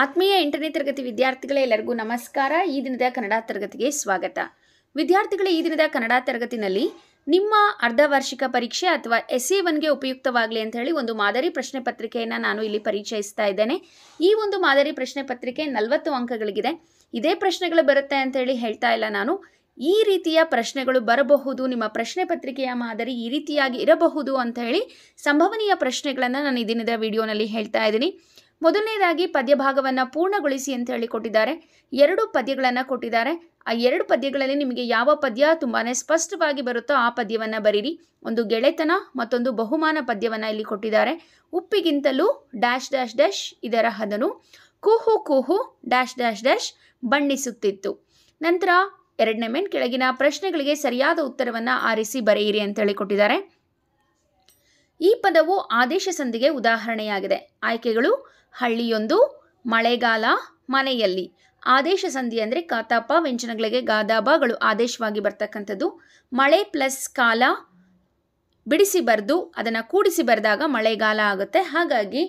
ಆತ್ಮೀಯ ಎಂಟನೇ ತರಗತಿ ವಿದ್ಯಾರ್ಥಿಗಳೇ ಎಲ್ಲರಿಗೂ ನಮಸ್ಕಾರ ಈ ದಿನದ ಕನ್ನಡ ತರಗತಿಗೆ ಸ್ವಾಗತ ವಿದ್ಯಾರ್ಥಿಗಳೇ ಈ ದಿನದ ಕನ್ನಡ ತರಗತಿನಲ್ಲಿ ನಿಮ್ಮ ಅರ್ಧ ವಾರ್ಷಿಕ ಪರೀಕ್ಷೆ ಅಥವಾ ಎಸ್ ಎ ಒನ್ಗೆ ಉಪಯುಕ್ತವಾಗಲಿ ಅಂತ ಹೇಳಿ ಒಂದು ಮಾದರಿ ಪ್ರಶ್ನೆ ಪತ್ರಿಕೆಯನ್ನು ನಾನು ಇಲ್ಲಿ ಪರಿಚಯಿಸ್ತಾ ಇದ್ದೇನೆ ಈ ಒಂದು ಮಾದರಿ ಪ್ರಶ್ನೆ ಪತ್ರಿಕೆ ನಲವತ್ತು ಅಂಕಗಳಿಗಿದೆ ಇದೇ ಪ್ರಶ್ನೆಗಳು ಬರುತ್ತೆ ಅಂತ ಹೇಳಿ ಹೇಳ್ತಾ ಇಲ್ಲ ನಾನು ಈ ರೀತಿಯ ಪ್ರಶ್ನೆಗಳು ಬರಬಹುದು ನಿಮ್ಮ ಪ್ರಶ್ನೆ ಪತ್ರಿಕೆಯ ಮಾದರಿ ಈ ರೀತಿಯಾಗಿ ಇರಬಹುದು ಅಂತ ಹೇಳಿ ಸಂಭವನೀಯ ಪ್ರಶ್ನೆಗಳನ್ನು ನಾನು ಈ ದಿನದ ವಿಡಿಯೋನಲ್ಲಿ ಹೇಳ್ತಾ ಇದ್ದೀನಿ ಮೊದಲನೇದಾಗಿ ಪದ್ಯ ಭಾಗವನ್ನು ಪೂರ್ಣಗೊಳಿಸಿ ಅಂತ ಹೇಳಿ ಕೊಟ್ಟಿದ್ದಾರೆ ಎರಡು ಪದ್ಯಗಳನ್ನು ಕೊಟ್ಟಿದ್ದಾರೆ ಆ ಎರಡು ಪದ್ಯಗಳಲ್ಲಿ ನಿಮಗೆ ಯಾವ ಪದ್ಯ ತುಂಬಾ ಸ್ಪಷ್ಟವಾಗಿ ಬರುತ್ತೋ ಆ ಪದ್ಯವನ್ನು ಬರೀರಿ ಒಂದು ಗೆಳೆತನ ಮತ್ತೊಂದು ಬಹುಮಾನ ಪದ್ಯವನ್ನು ಇಲ್ಲಿ ಕೊಟ್ಟಿದ್ದಾರೆ ಉಪ್ಪಿಗಿಂತಲೂ ಡ್ಯಾಶ್ ಡ್ಯಾಶ್ ಡ್ಯಾಶ್ ಇದರ ಹದನು ಕುಹು ಕುಹು ಡ್ಯಾಶ್ ಡ್ಯಾಶ್ ಡ್ಯಾಶ್ ಬಣ್ಣಿಸುತ್ತಿತ್ತು ನಂತರ ಎರಡನೇ ಮೇನ್ ಕೆಳಗಿನ ಪ್ರಶ್ನೆಗಳಿಗೆ ಸರಿಯಾದ ಉತ್ತರವನ್ನು ಆರಿಸಿ ಬರೆಯಿರಿ ಅಂತೇಳಿ ಕೊಟ್ಟಿದ್ದಾರೆ ಈ ಪದವು ಆದೇಶ ಸಂಧಿಗೆ ಉದಾಹರಣೆಯಾಗಿದೆ ಆಯ್ಕೆಗಳು ಹಳ್ಳಿಯೊಂದು ಮಳೆಗಾಲ ಮನೆಯಲ್ಲಿ ಆದೇಶ ಸಂಧಿ ಅಂದರೆ ಕಾತಾಪ ವ್ಯಂಜನಗಳಿಗೆ ಗಾದಾಬಗಳು ಆದೇಶವಾಗಿ ಬರ್ತಕ್ಕಂಥದ್ದು ಮಳೆ ಪ್ಲಸ್ ಕಾಲ ಬಿಡಿಸಿ ಬರೆದು ಅದನ್ನು ಕೂಡಿಸಿ ಬರೆದಾಗ ಮಳೆಗಾಲ ಆಗುತ್ತೆ ಹಾಗಾಗಿ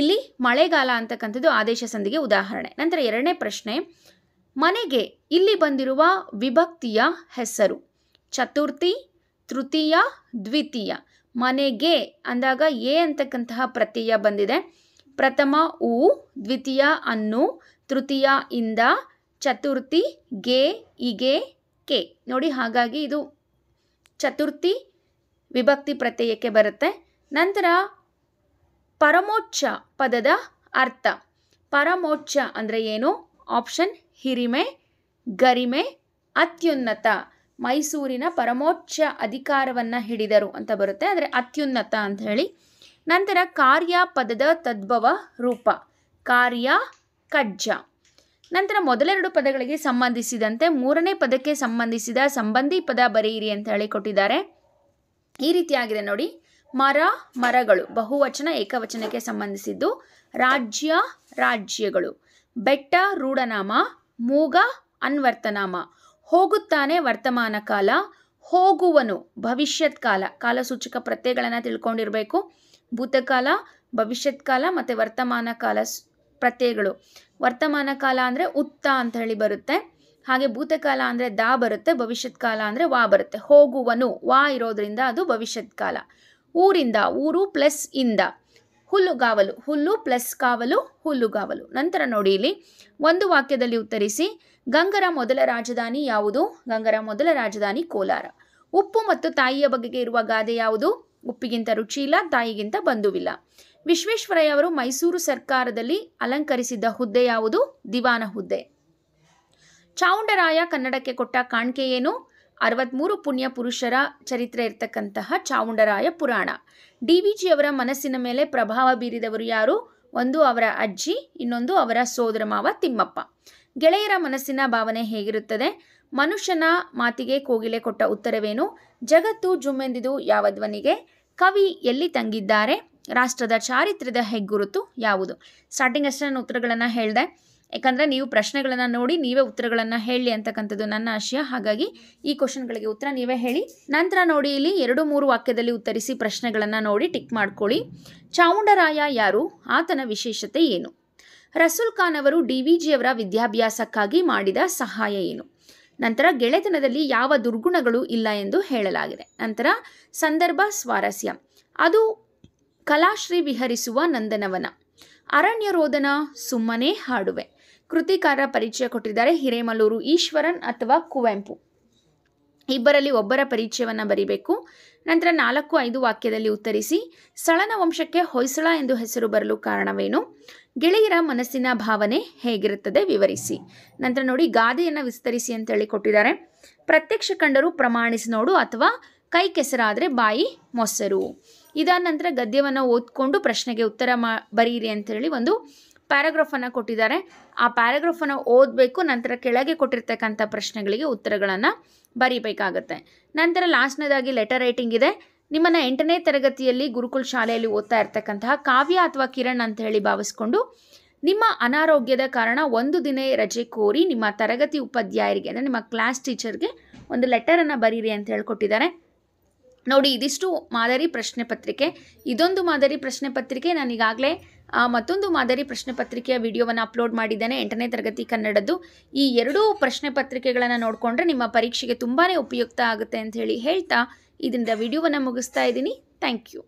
ಇಲ್ಲಿ ಮಳೆಗಾಲ ಅಂತಕ್ಕಂಥದ್ದು ಆದೇಶ ಸಂಧಿಗೆ ಉದಾಹರಣೆ ನಂತರ ಎರಡನೇ ಪ್ರಶ್ನೆ ಮನೆಗೆ ಇಲ್ಲಿ ಬಂದಿರುವ ವಿಭಕ್ತಿಯ ಹೆಸರು ಚತುರ್ಥಿ ತೃತೀಯ ದ್ವಿತೀಯ ಮನೆಗೆ ಅಂದಾಗ ಎ ಅಂತಕ್ಕಂತಹ ಪ್ರತ್ಯಯ ಬಂದಿದೆ ಪ್ರಥಮ ಉ ದ್ವಿತೀಯ ಅನ್ನು ತೃತೀಯ ಇಂದ ಚತುರ್ಥಿ ಗೆ ಇಗೆ ಕೆ ನೋಡಿ ಹಾಗಾಗಿ ಇದು ಚತುರ್ಥಿ ವಿಭಕ್ತಿ ಪ್ರತ್ಯಯಕ್ಕೆ ಬರುತ್ತೆ ನಂತರ ಪರಮೋಚ್ಚ ಪದದ ಅರ್ಥ ಪರಮೋಚ್ಚ ಅಂದರೆ ಏನು ಆಪ್ಷನ್ ಹಿರಿಮೆ ಗರಿಮೆ ಅತ್ಯುನ್ನತ ಮೈಸೂರಿನ ಪರಮೋಚ್ಚ ಅಧಿಕಾರವನ್ನು ಹಿಡಿದರು ಅಂತ ಬರುತ್ತೆ ಅಂದರೆ ಅತ್ಯುನ್ನತ ಅಂತ ಹೇಳಿ ನಂತರ ಕಾರ್ಯ ಪದದ ತದ್ಭವ ರೂಪ ಕಾರ್ಯ ಕಜ್ಜ ನಂತರ ಮೊದಲೆರಡು ಪದಗಳಿಗೆ ಸಂಬಂಧಿಸಿದಂತೆ ಮೂರನೇ ಪದಕ್ಕೆ ಸಂಬಂಧಿಸಿದ ಸಂಬಂಧಿ ಪದ ಬರೆಯಿರಿ ಅಂತ ಹೇಳಿ ಕೊಟ್ಟಿದ್ದಾರೆ ಈ ರೀತಿಯಾಗಿದೆ ನೋಡಿ ಮರ ಮರಗಳು ಬಹುವಚನ ಏಕವಚನಕ್ಕೆ ಸಂಬಂಧಿಸಿದ್ದು ರಾಜ್ಯ ರಾಜ್ಯಗಳು ಬೆಟ್ಟ ರೂಢನಾಮ ಮೂಗ ಅನ್ವರ್ತನಾಮ ಹೋಗುತ್ತಾನೆ ವರ್ತಮಾನ ಕಾಲ ಹೋಗುವನು ಭವಿಷ್ಯತ್ ಕಾಲ ಕಾಲಸೂಚಕ ಪ್ರತ್ಯಯಗಳನ್ನು ತಿಳ್ಕೊಂಡಿರಬೇಕು ಭೂತಕಾಲ ಭವಿಷ್ಯತ್ ಕಾಲ ಮತ್ತು ವರ್ತಮಾನ ಕಾಲ ಪ್ರತ್ಯಯಗಳು ವರ್ತಮಾನ ಕಾಲ ಅಂದರೆ ಉತ್ತ ಅಂತ ಹೇಳಿ ಬರುತ್ತೆ ಹಾಗೆ ಭೂತಕಾಲ ಅಂದರೆ ದಾ ಬರುತ್ತೆ ಭವಿಷ್ಯತ್ ಕಾಲ ಅಂದರೆ ವಾ ಬರುತ್ತೆ ಹೋಗುವನು ವಾ ಇರೋದ್ರಿಂದ ಅದು ಭವಿಷ್ಯತ್ ಕಾಲ ಊರಿಂದ ಊರು ಪ್ಲಸ್ ಇಂದ ಹುಲ್ಲುಗಾವಲು ಹುಲ್ಲು ಪ್ಲಸ್ ಕಾವಲು ಹುಲ್ಲುಗಾವಲು ನಂತರ ನೋಡಿ ಇಲ್ಲಿ ಒಂದು ವಾಕ್ಯದಲ್ಲಿ ಉತ್ತರಿಸಿ ಗಂಗರ ಮೊದಲ ರಾಜಧಾನಿ ಯಾವುದು ಗಂಗರ ಮೊದಲ ರಾಜಧಾನಿ ಕೋಲಾರ ಉಪ್ಪು ಮತ್ತು ತಾಯಿಯ ಬಗೆಗೆ ಇರುವ ಗಾದೆ ಯಾವುದು ಉಪ್ಪಿಗಿಂತ ರುಚಿ ಇಲ್ಲ ತಾಯಿಗಿಂತ ಬಂಧುವಿಲ್ಲ ವಿಶ್ವೇಶ್ವರಯ್ಯ ಅವರು ಮೈಸೂರು ಸರ್ಕಾರದಲ್ಲಿ ಅಲಂಕರಿಸಿದ್ದ ಹುದ್ದೆ ಯಾವುದು ದಿವಾನ ಹುದ್ದೆ ಚಾವುಂಡರಾಯ ಕನ್ನಡಕ್ಕೆ ಕೊಟ್ಟ ಕಾಣಿಕೆ ಏನು ಅರವತ್ಮೂರು ಪುಣ್ಯ ಪುರುಷರ ಚರಿತ್ರೆ ಇರತಕ್ಕಂತಹ ಚಾವುಂಡರಾಯ ಪುರಾಣ ಡಿ ವಿ ಅವರ ಮನಸ್ಸಿನ ಮೇಲೆ ಪ್ರಭಾವ ಬೀರಿದವರು ಯಾರು ಒಂದು ಅವರ ಅಜ್ಜಿ ಇನ್ನೊಂದು ಅವರ ಸೋದರ ಮಾವ ತಿಮ್ಮಪ್ಪ ಗೆಳೆಯರ ಮನಸ್ಸಿನ ಭಾವನೆ ಹೇಗಿರುತ್ತದೆ ಮನುಷ್ಯನ ಮಾತಿಗೆ ಕೋಗಿಲೆ ಕೊಟ್ಟ ಉತ್ತರವೇನು ಜಗತ್ತು ಜುಮ್ಮೆಂದಿದು ಯಾವ ಧ್ವನಿಗೆ ಕವಿ ಎಲ್ಲಿ ತಂಗಿದ್ದಾರೆ ರಾಷ್ಟ್ರದ ಚಾರಿತ್ರ್ಯದ ಹೆಗ್ಗುರುತು ಯಾವುದು ಸ್ಟಾರ್ಟಿಂಗ್ ಅಷ್ಟೇ ನಾನು ಉತ್ತರಗಳನ್ನು ಹೇಳಿದೆ ಯಾಕಂದರೆ ನೀವು ಪ್ರಶ್ನೆಗಳನ್ನು ನೋಡಿ ನೀವೇ ಉತ್ತರಗಳನ್ನು ಹೇಳಿ ಅಂತಕ್ಕಂಥದ್ದು ನನ್ನ ಆಶಯ ಹಾಗಾಗಿ ಈ ಕ್ವಶನ್ಗಳಿಗೆ ಉತ್ತರ ನೀವೇ ಹೇಳಿ ನಂತರ ನೋಡಿ ಇಲ್ಲಿ ಎರಡು ಮೂರು ವಾಕ್ಯದಲ್ಲಿ ಉತ್ತರಿಸಿ ಪ್ರಶ್ನೆಗಳನ್ನು ನೋಡಿ ಟಿಕ್ ಮಾಡ್ಕೊಳ್ಳಿ ಚಾಮುಂಡರಾಯ ಯಾರು ಆತನ ವಿಶೇಷತೆ ಏನು ರಸುಲ್ ಖಾನ್ ಅವರು ಡಿ ವಿ ಜಿಯವರ ವಿದ್ಯಾಭ್ಯಾಸಕ್ಕಾಗಿ ಮಾಡಿದ ಸಹಾಯ ಏನು ನಂತರ ಗೆಳೆತನದಲ್ಲಿ ಯಾವ ದುರ್ಗುಣಗಳು ಇಲ್ಲ ಎಂದು ಹೇಳಲಾಗಿದೆ ನಂತರ ಸಂದರ್ಭ ಸ್ವಾರಸ್ಯ ಅದು ಕಲಾಶ್ರೀ ವಿಹರಿಸುವ ನಂದನವನ ಅರಣ್ಯರೋದನ ಸುಮ್ಮನೆ ಹಾಡುವೆ ಕೃತಿಕಾರ ಪರಿಚಯ ಕೊಟ್ಟಿದ್ದಾರೆ ಹಿರೇಮಲೂರು ಈಶ್ವರನ್ ಅಥವಾ ಕುವೆಂಪು ಇಬ್ಬರಲ್ಲಿ ಒಬ್ಬರ ಪರಿಚಯವನ್ನು ಬರಿಬೇಕು ನಂತರ ನಾಲ್ಕು ಐದು ವಾಕ್ಯದಲ್ಲಿ ಉತ್ತರಿಸಿ ಸಳನ ವಂಶಕ್ಕೆ ಹೊಯ್ಸಳ ಎಂದು ಹೆಸರು ಬರಲು ಕಾರಣವೇನು ಗೆಳೆಯರ ಮನಸ್ಸಿನ ಭಾವನೆ ಹೇಗಿರುತ್ತದೆ ವಿವರಿಸಿ ನಂತರ ನೋಡಿ ಗಾದೆಯನ್ನು ವಿಸ್ತರಿಸಿ ಅಂತೇಳಿ ಕೊಟ್ಟಿದ್ದಾರೆ ಪ್ರತ್ಯಕ್ಷ ಕಂಡರು ಪ್ರಮಾಣಿಸಿ ನೋಡು ಅಥವಾ ಕೈ ಕೆಸರಾದರೆ ಬಾಯಿ ಮೊಸರು ಇದಾದ ನಂತರ ಗದ್ಯವನ್ನು ಓದ್ಕೊಂಡು ಪ್ರಶ್ನೆಗೆ ಉತ್ತರ ಮಾ ಬರೀರಿ ಹೇಳಿ ಒಂದು ಪ್ಯಾರಾಗ್ರಾಫನ್ನು ಕೊಟ್ಟಿದ್ದಾರೆ ಆ ಪ್ಯಾರಾಗ್ರಾಫನ್ನು ಓದಬೇಕು ನಂತರ ಕೆಳಗೆ ಕೊಟ್ಟಿರ್ತಕ್ಕಂಥ ಪ್ರಶ್ನೆಗಳಿಗೆ ಉತ್ತರಗಳನ್ನು ಬರೀಬೇಕಾಗತ್ತೆ ನಂತರ ಲಾಸ್ಟ್ನದಾಗಿ ಲೆಟರ್ ರೈಟಿಂಗ್ ಇದೆ ನಿಮ್ಮನ್ನು ಎಂಟನೇ ತರಗತಿಯಲ್ಲಿ ಗುರುಕುಲ್ ಶಾಲೆಯಲ್ಲಿ ಓದ್ತಾ ಇರ್ತಕ್ಕಂತಹ ಕಾವ್ಯ ಅಥವಾ ಕಿರಣ್ ಅಂತ ಹೇಳಿ ಭಾವಿಸ್ಕೊಂಡು ನಿಮ್ಮ ಅನಾರೋಗ್ಯದ ಕಾರಣ ಒಂದು ದಿನ ರಜೆ ಕೋರಿ ನಿಮ್ಮ ತರಗತಿ ಉಪಾಧ್ಯಾಯರಿಗೆ ಅಂದರೆ ನಿಮ್ಮ ಕ್ಲಾಸ್ ಟೀಚರ್ಗೆ ಒಂದು ಲೆಟರನ್ನು ಬರೀರಿ ಅಂತ ಹೇಳ್ಕೊಟ್ಟಿದ್ದಾರೆ ನೋಡಿ ಇದಿಷ್ಟು ಮಾದರಿ ಪ್ರಶ್ನೆ ಪತ್ರಿಕೆ ಇದೊಂದು ಮಾದರಿ ಪ್ರಶ್ನೆ ಪತ್ರಿಕೆ ನಾನು ಮತ್ತೊಂದು ಮಾದರಿ ಪ್ರಶ್ನೆ ಪತ್ರಿಕೆಯ ವಿಡಿಯೋವನ್ನು ಅಪ್ಲೋಡ್ ಮಾಡಿದ್ದೇನೆ ಎಂಟನೇ ತರಗತಿ ಕನ್ನಡದ್ದು ಈ ಎರಡೂ ಪ್ರಶ್ನೆ ಪತ್ರಿಕೆಗಳನ್ನು ನೋಡಿಕೊಂಡ್ರೆ ನಿಮ್ಮ ಪರೀಕ್ಷೆಗೆ ತುಂಬಾ ಉಪಯುಕ್ತ ಆಗುತ್ತೆ ಅಂತ ಹೇಳಿ ಹೇಳ್ತಾ ಇದರಿಂದ ವಿಡಿಯೋವನ್ನು ಮುಗಿಸ್ತಾ ಇದ್ದೀನಿ ಥ್ಯಾಂಕ್ ಯು